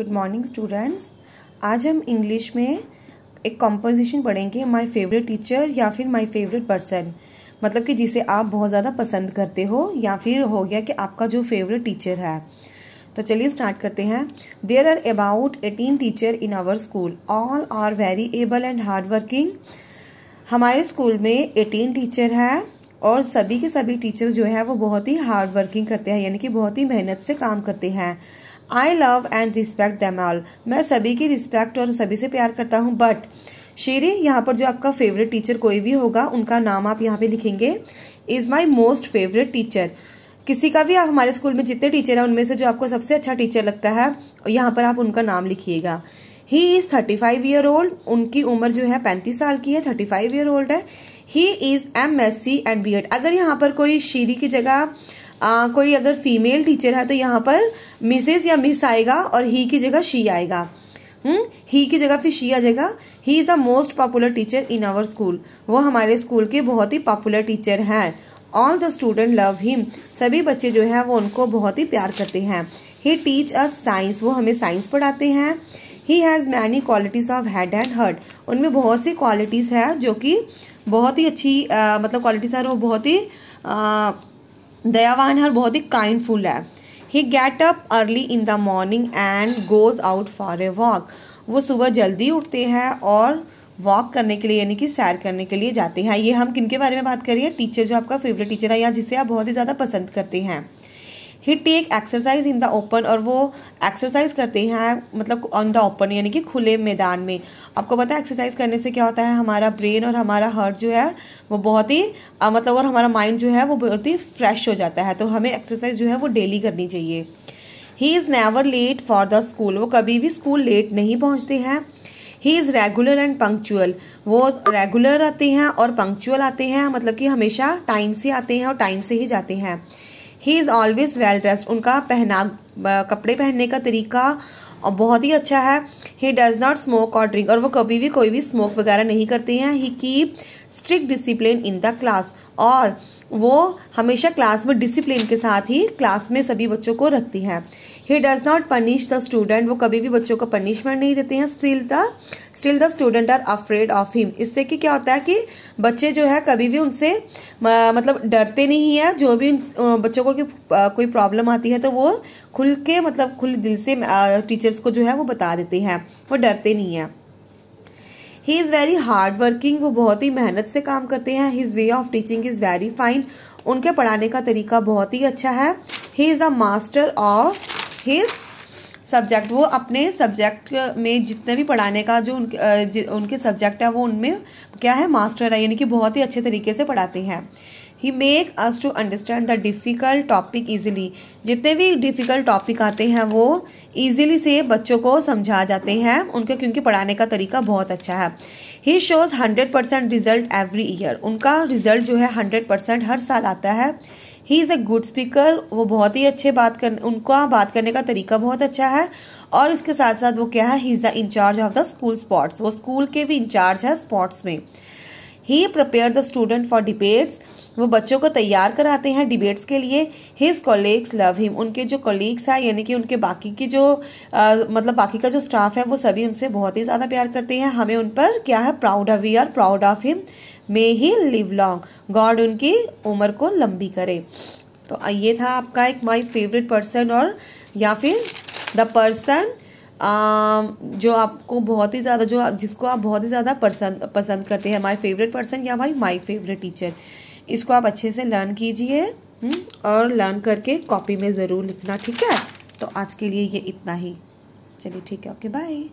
good morning students आज हम English में एक कॉम्पोजिशन पढ़ेंगे माय फेवरेट टीचर या फिर माय फेवरेट पर्सन मतलब कि जिसे आप बहुत ज़्यादा पसंद करते हो या फिर हो गया कि आपका जो फेवरेट टीचर है तो चलिए स्टार्ट करते हैं there are about eighteen teacher in our school all are very able and hard working हमारे स्कूल में एटीन टीचर हैं और सभी के सभी टीचर जो है वो बहुत ही हार्ड वर्किंग करते हैं यानी कि बहुत ही मेहनत से काम करते हैं I love and respect them all मैं सभी की रिस्पेक्ट और सभी से प्यार करता हूँ बट शेरी यहाँ पर जो आपका फेवरेट टीचर कोई भी होगा उनका नाम आप यहाँ पे लिखेंगे is my most favourite teacher किसी का भी आप हमारे स्कूल में जितने टीचर हैं उनमें से जो आपको सबसे अच्छा टीचर लगता है यहाँ पर आप उनका नाम लिखिएगा he is thirty five year old उनकी उम्र जो है पैंतीस साल की है थर्टी फाइव ईयर ओल्ड है he is M S C and B Ed अगर यहाँ पर कोई शीरी की जगह आ, कोई अगर फीमेल टीचर है तो यहाँ पर मिसेज या मिस आएगा और ही की जगह शी आएगा हम्म ही की जगह फिर शी आ जाएगा he is the most popular teacher in our school वो हमारे स्कूल के बहुत ही पॉपुलर टीचर हैं all the student love him सभी बच्चे जो हैं वो उनको बहुत ही प्यार करते हैं ही टीच अस साइंस वो हमें साइंस पढ़ाते हैं he has many qualities of head and heart उनमें बहुत सी क्वालिटीज़ हैं जो कि बहुत ही अच्छी आ, मतलब क्वालिटी सर वो बहुत ही दयावान है और बहुत ही काइंडफुल है he get up early in the morning and goes out for a walk वो सुबह जल्दी उठते हैं और वॉक करने के लिए यानी कि सैर करने के लिए जाते हैं ये हम किन के बारे में बात कर रहे हैं टीचर जो आपका फेवरेट टीचर है या जिसे आप बहुत ही ज़्यादा पसंद करते हैं he take exercise in the open और वो एक्सरसाइज करते हैं मतलब ऑन द ओपन यानी कि खुले मैदान में आपको पता है एक्सरसाइज करने से क्या होता है हमारा ब्रेन और हमारा हार्ट जो है वो बहुत ही मतलब और हमारा माइंड जो है वो बहुत ही फ्रेश हो जाता है तो हमें एक्सरसाइज जो है वो डेली करनी चाहिए he is never late for the school वो कभी भी स्कूल लेट नहीं पहुँचते हैं he is regular and punctual वो रेगुलर आते हैं और पंक्चुअल आते हैं मतलब कि हमेशा टाइम से आते हैं और टाइम से ही जाते हैं he is always well dressed उनका पहना कपड़े पहनने का तरीका और बहुत ही अच्छा है ही डज नॉट स्मोक और ड्रिंक और वो कभी भी कोई भी स्मोक वगैरह नहीं करते हैं he keep strict discipline in the class और वो हमेशा क्लास में डिसिप्लिन के साथ ही क्लास में सभी बच्चों को रखती है he does not punish the student वो कभी भी बच्चों को पनिशमेंट नहीं देते हैं still the still the student are afraid of him इससे कि क्या होता है कि बच्चे जो है कभी भी उनसे मतलब डरते नहीं है जो भी बच्चों को कोई प्रॉब्लम आती है तो वो खुल के मतलब खुल दिल से टीचर्स को जो है वो बता देते हैं वो डरते नहीं है he is very hard working वो बहुत ही मेहनत से काम करते हैं his way of teaching is very fine उनके पढ़ाने का तरीका बहुत ही अच्छा है he is the master of his subject वो अपने सब्जेक्ट में जितने भी पढ़ाने का जो उनके उनके सब्जेक्ट है वो उनमें क्या है मास्टर है यानी कि बहुत ही अच्छे तरीके से पढ़ाते हैं he make us to understand the difficult topic easily जितने भी डिफ़िकल्ट टॉपिक आते हैं वो ईजिली से बच्चों को समझा जाते हैं उनका क्योंकि पढ़ाने का तरीका बहुत अच्छा है he shows hundred percent result every year उनका रिजल्ट जो है हंड्रेड परसेंट हर साल आता है he is a good speaker वो बहुत ही अच्छे बात कर उनका बात करने का तरीका बहुत अच्छा है और इसके साथ साथ वो क्या है he is the incharge of the school sports वो स्कूल के भी इंचार्ज है स्पॉर्ट्स में he prepare the student for debates वो बच्चों को तैयार कराते हैं डिबेट्स के लिए हिज कॉलीग्स लव हिम उनके जो कॉलीग्स हैं यानी कि उनके बाकी की जो आ, मतलब बाकी का जो स्टाफ है वो सभी उनसे बहुत ही ज़्यादा प्यार करते हैं हमें उन पर क्या है proud of we are proud of him may he live long God उनकी उम्र को लंबी करे तो ये था आपका एक माई फेवरेट पर्सन और या फिर द पर्सन Um, जो आपको बहुत ही ज़्यादा जो जिसको आप बहुत ही ज़्यादा पसंद पसंद करते हैं माई फेवरेट पर्सन या भाई माई फेवरेट टीचर इसको आप अच्छे से लर्न कीजिए हम्म, और लर्न करके कॉपी में ज़रूर लिखना ठीक है तो आज के लिए ये इतना ही चलिए ठीक है ओके बाय